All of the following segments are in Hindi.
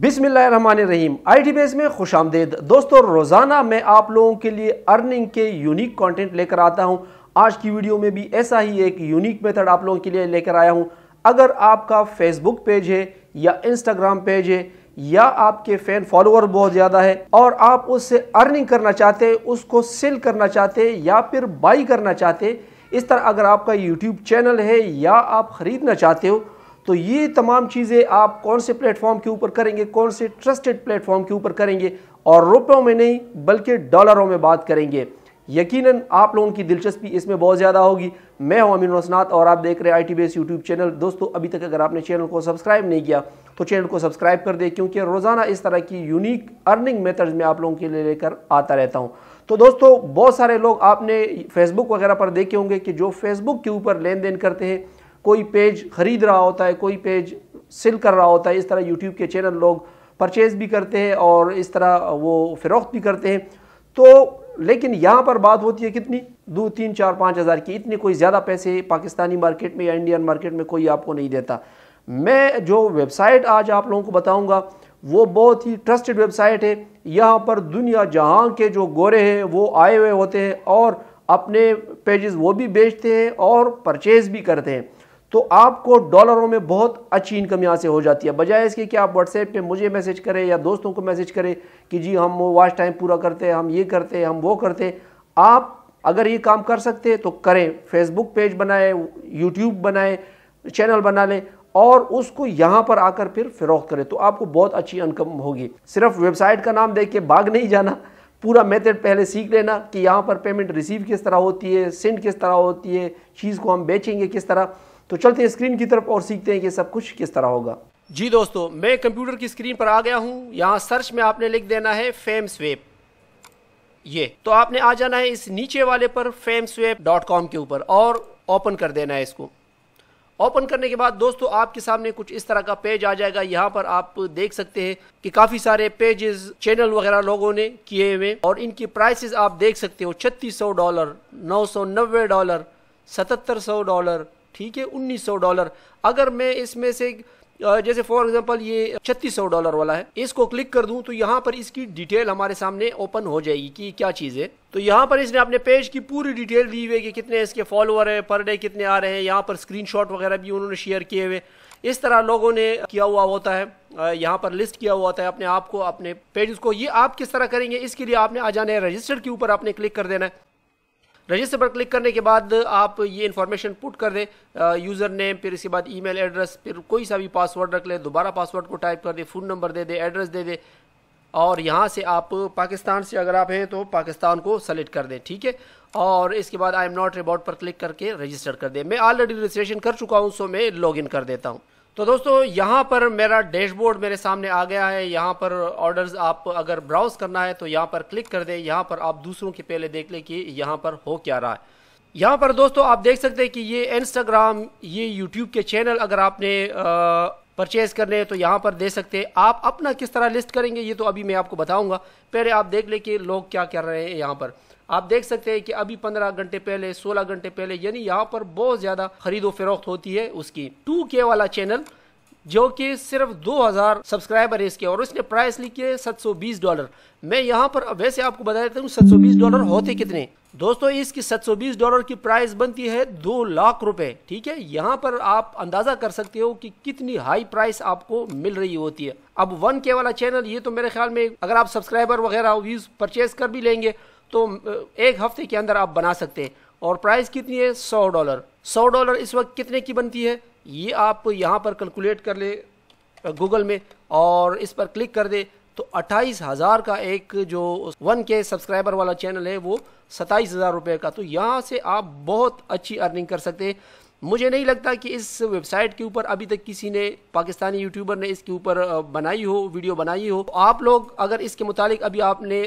बिसमीम आई टी बेस में खुश आमदेद दोस्तों रोज़ाना मैं आप लोगों के लिए अर्निंग के यूनिक कंटेंट लेकर आता हूं आज की वीडियो में भी ऐसा ही एक यूनिक मेथड आप लोगों के लिए लेकर आया हूं अगर आपका फेसबुक पेज है या इंस्टाग्राम पेज है या आपके फैन फॉलोअर बहुत ज़्यादा है और आप उससे अर्निंग करना चाहते उसको सेल करना चाहते या फिर बाई करना चाहते इस तरह अगर आपका यूट्यूब चैनल है या आप ख़रीदना चाहते हो तो ये तमाम चीज़ें आप कौन से प्लेटफॉर्म के ऊपर करेंगे कौन से ट्रस्टेड प्लेटफॉर्म के ऊपर करेंगे और रुपयों में नहीं बल्कि डॉलरों में बात करेंगे यकीनन आप लोगों की दिलचस्पी इसमें बहुत ज़्यादा होगी मैं हूं अमीन वसनाथ और आप देख रहे हैं I T base YouTube channel दोस्तों अभी तक अगर आपने चैनल को सब्सक्राइब नहीं किया तो चैनल को सब्सक्राइब कर दे क्योंकि रोज़ाना इस तरह की यूनिक अर्निंग मेथड्स में आप लोगों के लिए लेकर आता रहता हूँ तो दोस्तों बहुत सारे लोग आपने फेसबुक वगैरह पर देखे होंगे कि जो फेसबुक के ऊपर लेन देन करते हैं कोई पेज ख़रीद रहा होता है कोई पेज सेल कर रहा होता है इस तरह यूट्यूब के चैनल लोग परचेज़ भी करते हैं और इस तरह वो फ़रोख्त भी करते हैं तो लेकिन यहाँ पर बात होती है कितनी दो तीन चार पाँच हज़ार की इतने कोई ज़्यादा पैसे पाकिस्तानी मार्केट में या इंडियन मार्केट में कोई आपको नहीं देता मैं जो वेबसाइट आज आप लोगों को बताऊँगा वो बहुत ही ट्रस्टेड वेबसाइट है यहाँ पर दुनिया जहाँ के जो गोरे हैं वो आए हुए होते हैं और अपने पेजेस वो भी बेचते हैं और परचेज़ भी करते हैं तो आपको डॉलरों में बहुत अच्छी इनकम यहाँ से हो जाती है बजाय इसके कि आप व्हाट्सएप पे मुझे मैसेज करें या दोस्तों को मैसेज करें कि जी हम वॉच टाइम पूरा करते हैं हम ये करते हैं हम वो करते हैं आप अगर ये काम कर सकते हैं तो करें फेसबुक पेज बनाएं यूट्यूब बनाए चैनल बना लें और उसको यहाँ पर आकर फिर फ़रोख्त करें तो आपको बहुत अच्छी इनकम होगी सिर्फ वेबसाइट का नाम देख के भाग नहीं जाना पूरा मेथड पहले सीख लेना कि यहाँ पर पेमेंट रिसीव किस तरह होती है सेंड किस तरह होती है चीज़ को हम बेचेंगे किस तरह तो चलते हैं स्क्रीन की तरफ और सीखते हैं कि सब कुछ किस तरह होगा जी दोस्तों मैं कंप्यूटर की स्क्रीन पर आ गया हूँ यहाँ सर्च में आपने लिख देना है फेम स्वेप ये तो आपने आ जाना है इस नीचे वाले पर फेम स्वेप डॉट कॉम के ऊपर और ओपन कर देना है इसको ओपन करने के बाद दोस्तों आपके सामने कुछ इस तरह का पेज आ जाएगा यहाँ पर आप देख सकते हैं कि काफ़ी सारे पेजेस चैनल वगैरह लोगों ने किए हुए और इनकी प्राइसेस आप देख सकते हो छत्तीस सौ डॉलर नौ सौ नब्बे डॉलर सतहत्तर सौ डॉलर ठीक है सौ डॉलर अगर मैं इसमें से जैसे फॉर एग्जांपल ये सौ डॉलर वाला है इसको क्लिक कर दूं तो यहाँ पर इसकी डिटेल हमारे सामने ओपन हो जाएगी कि क्या चीज़ है तो यहाँ पर इसने अपने पेज की पूरी डिटेल दी हुई है कि कितने इसके फॉलोअर हैं पर डे कितने आ रहे हैं यहाँ पर स्क्रीनशॉट वगैरह भी उन्होंने शेयर किए हुए इस तरह लोगों ने किया हुआ होता है यहाँ पर लिस्ट किया हुआ होता है अपने आप को अपने पेज को ये आप किस तरह करेंगे इसके लिए आपने आ जाना है रजिस्टर के ऊपर आपने क्लिक कर देना है रजिस्टर पर क्लिक करने के बाद आप ये इन्फॉर्मेशन पुट कर दें यूज़र नेम फिर इसके बाद ईमेल एड्रेस फिर कोई सा भी पासवर्ड रख लें दोबारा पासवर्ड को टाइप कर दें फ़ोन नंबर दे दें एड्रेस दे दें और यहाँ से आप पाकिस्तान से अगर आप हैं तो पाकिस्तान को सेलेक्ट कर दें ठीक है और इसके बाद आई एम नॉट रिबॉट पर क्लिक करके रजिस्टर कर दें मैं ऑलरेडी रजिस्ट्रेशन कर चुका हूँ सो मैं इन कर देता हूँ तो दोस्तों यहाँ पर मेरा डैशबोर्ड मेरे सामने आ गया है यहाँ पर ऑर्डर्स आप अगर ब्राउज करना है तो यहाँ पर क्लिक कर दें यहाँ पर आप दूसरों के पहले देख लें कि यहाँ पर हो क्या रहा है यहाँ पर दोस्तों आप देख सकते हैं कि ये इंस्टाग्राम ये यूट्यूब के चैनल अगर आपने परचेज करने हैं तो यहाँ पर दे सकते हैं आप अपना किस तरह लिस्ट करेंगे ये तो अभी मैं आपको बताऊंगा पहले आप देख लें कि लोग क्या कर रहे हैं यहाँ पर आप देख सकते हैं कि अभी पंद्रह घंटे पहले सोलह घंटे पहले यानी यहाँ पर बहुत ज़्यादा खरीदो फरोख्त होती है उसकी टू के वाला चैनल जो कि सिर्फ 2000 सब्सक्राइबर है इसके और उसने प्राइस लिखी है 720 डॉलर मैं यहाँ पर वैसे आपको बता देता हूँ 720 डॉलर होते कितने दोस्तों इसकी 720 डॉलर की प्राइस बनती है दो लाख रुपए ठीक है यहाँ पर आप अंदाजा कर सकते हो कि कितनी हाई प्राइस आपको मिल रही होती है अब वन के वाला चैनल ये तो मेरे ख्याल में अगर आप सब्सक्राइबर वगैरह परचेज कर भी लेंगे तो एक हफ्ते के अंदर आप बना सकते हैं और प्राइस कितनी है सौ डॉलर सौ डॉलर इस वक्त कितने की बनती है ये आप यहाँ पर कैलकुलेट कर ले गूगल में और इस पर क्लिक कर दे तो अट्ठाईस हज़ार का एक जो वन के सब्सक्राइबर वाला चैनल है वो सताईस हज़ार रुपये का तो यहाँ से आप बहुत अच्छी अर्निंग कर सकते हैं मुझे नहीं लगता कि इस वेबसाइट के ऊपर अभी तक किसी ने पाकिस्तानी यूट्यूबर ने इसके ऊपर बनाई हो वीडियो बनाई हो आप लोग अगर इसके मुतालिक अभी आपने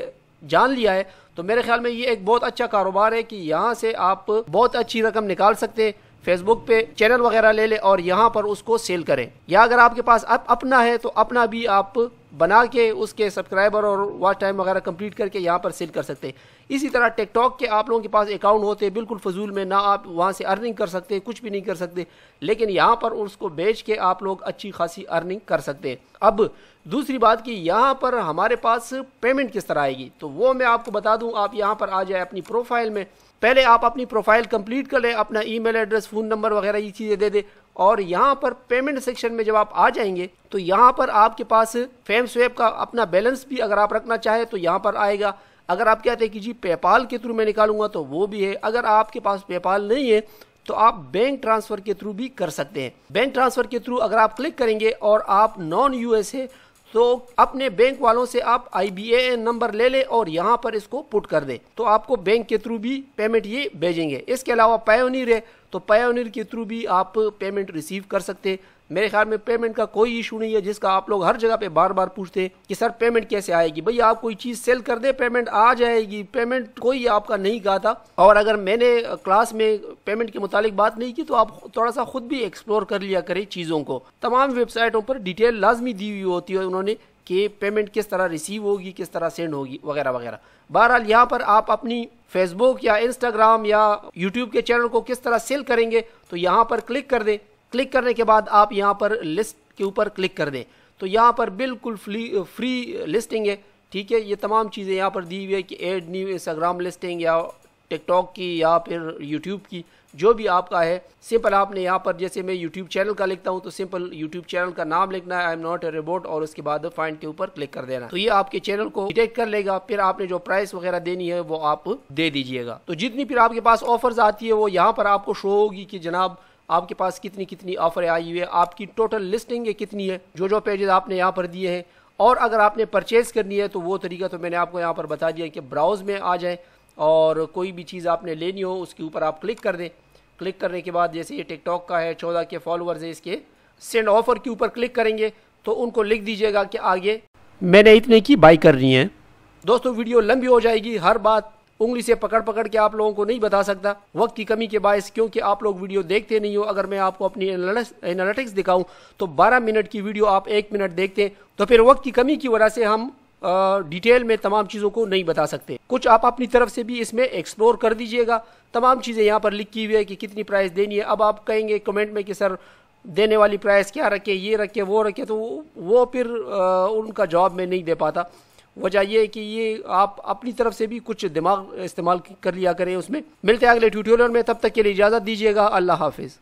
जान लिया है तो मेरे ख्याल में ये एक बहुत अच्छा कारोबार है कि यहाँ से आप बहुत अच्छी रकम निकाल सकते हैं फेसबुक पे चैनल वगैरह ले ले और यहाँ पर उसको सेल करें या अगर आपके पास अप, अपना है तो अपना भी आप बना के उसके सब्सक्राइबर और वॉच टाइम वगैरह कंप्लीट करके यहाँ पर सेल कर सकते हैं इसी तरह टिकटॉक के आप लोगों के पास अकाउंट होते हैं बिल्कुल फजूल में ना आप वहाँ से अर्निंग कर सकते कुछ भी नहीं कर सकते लेकिन यहाँ पर उसको बेच के आप लोग अच्छी खासी अर्निंग कर सकते हैं अब दूसरी बात कि यहाँ पर हमारे पास पेमेंट किस तरह आएगी तो वो मैं आपको बता दूँ आप यहाँ पर आ जाए अपनी प्रोफाइल में पहले आप अपनी प्रोफाइल कंप्लीट कर लें अपना ईमेल एड्रेस फ़ोन नंबर वगैरह ये चीज़ें दे दें और यहाँ पर पेमेंट सेक्शन में जब आप आ जाएंगे तो यहाँ पर आपके पास फेम स्वेप का अपना बैलेंस भी अगर आप रखना चाहें तो यहाँ पर आएगा अगर आप कहते हैं कि जी पेपाल के थ्रू मैं निकालूंगा तो वो भी है अगर आपके पास पेपाल नहीं है तो आप बैंक ट्रांसफ़र के थ्रू भी कर सकते हैं बैंक ट्रांसफ़र के थ्रू अगर आप क्लिक करेंगे और आप नॉन यूएस है तो अपने बैंक वालों से आप आई नंबर ले लें और यहाँ पर इसको पुट कर दें तो आपको बैंक के थ्रू भी पेमेंट ये भेजेंगे इसके अलावा पायोनीर है तो पायोनीर के थ्रू भी आप पेमेंट रिसीव कर सकते मेरे ख्याल में पेमेंट का कोई इशू नहीं है जिसका आप लोग हर जगह पे बार बार पूछते हैं कि सर पेमेंट कैसे आएगी भाई आप कोई चीज़ सेल कर दें पेमेंट आ जाएगी पेमेंट कोई आपका नहीं कहा था और अगर मैंने क्लास में पेमेंट के मुतालिक बात नहीं की तो आप थोड़ा सा खुद भी एक्सप्लोर कर लिया करें चीज़ों को तमाम वेबसाइटों पर डिटेल लाजमी दी हुई होती है उन्होंने कि पेमेंट किस तरह रिसीव होगी किस तरह सेंड होगी वगैरह वगैरह बहरहाल यहाँ पर आप अपनी फेसबुक या इंस्टाग्राम या यूट्यूब के चैनल को किस तरह सेल करेंगे तो यहाँ पर क्लिक कर दें क्लिक करने के बाद आप यहाँ पर लिस्ट के ऊपर क्लिक कर दें तो यहाँ पर बिल्कुल फ्री फ्री लिस्टिंग है ठीक है ये तमाम चीज़ें यहाँ पर दी हुई है कि एड न्यू इंस्टाग्राम लिस्टिंग या टिकटॉक की या फिर यूट्यूब की जो भी आपका है सिंपल आपने यहाँ पर जैसे मैं यूट्यूब चैनल का लिखता हूँ तो सिंपल यूट्यूब चैनल का नाम लिखना है आई एम नॉट ए रिबोट और उसके बाद फाइंड के ऊपर क्लिक कर देना तो ये आपके चैनल को डिटेक्ट कर लेगा फिर आपने जो प्राइस वगैरह देनी है वो आप दे दीजिएगा तो जितनी फिर आपके पास ऑफर्स आती है वो यहाँ पर आपको शो होगी कि जनाब आपके पास कितनी कितनी ऑफरें आई हुई है आपकी टोटल लिस्टिंग है कितनी है जो जो पेजेस आपने यहाँ पर दिए हैं और अगर आपने परचेज़ करनी है तो वो तरीका तो मैंने आपको यहाँ पर बता दिया कि ब्राउज़ में आ जाएँ और कोई भी चीज़ आपने लेनी हो उसके ऊपर आप क्लिक कर दें क्लिक करने के बाद जैसे ये टिकटॉक का है चौदह के फॉलोअर्स हैं इसके सेंड ऑफर के ऊपर क्लिक करेंगे तो उनको लिख दीजिएगा कि आगे मैंने इतने की बाई करनी है दोस्तों वीडियो लंबी हो जाएगी हर बात उंगली से पकड़ पकड़ के आप लोगों को नहीं बता सकता वक्त की कमी के बायस क्योंकि आप लोग वीडियो देखते नहीं हो अगर मैं आपको अपनी एनालिटिक्स दिखाऊं तो 12 मिनट की वीडियो आप एक मिनट देखते हैं तो फिर वक्त की कमी की वजह से हम डिटेल में तमाम चीज़ों को नहीं बता सकते कुछ आप अपनी तरफ से भी इसमें एक्सप्लोर कर दीजिएगा तमाम चीज़ें यहाँ पर लिखी हुई है कि कितनी प्राइस देनी है अब आप कहेंगे कमेंट में कि सर देने वाली प्राइस क्या रखे ये रखे वो रखे तो वो फिर उनका जवाब मैं नहीं दे पाता वजह यह कि ये आप अपनी तरफ से भी कुछ दिमाग इस्तेमाल कर लिया करें उसमें मिलते हैं अगले ट्यूटोरियल में तब तक के लिए इजाज़त दीजिएगा अल्लाह हाफिज़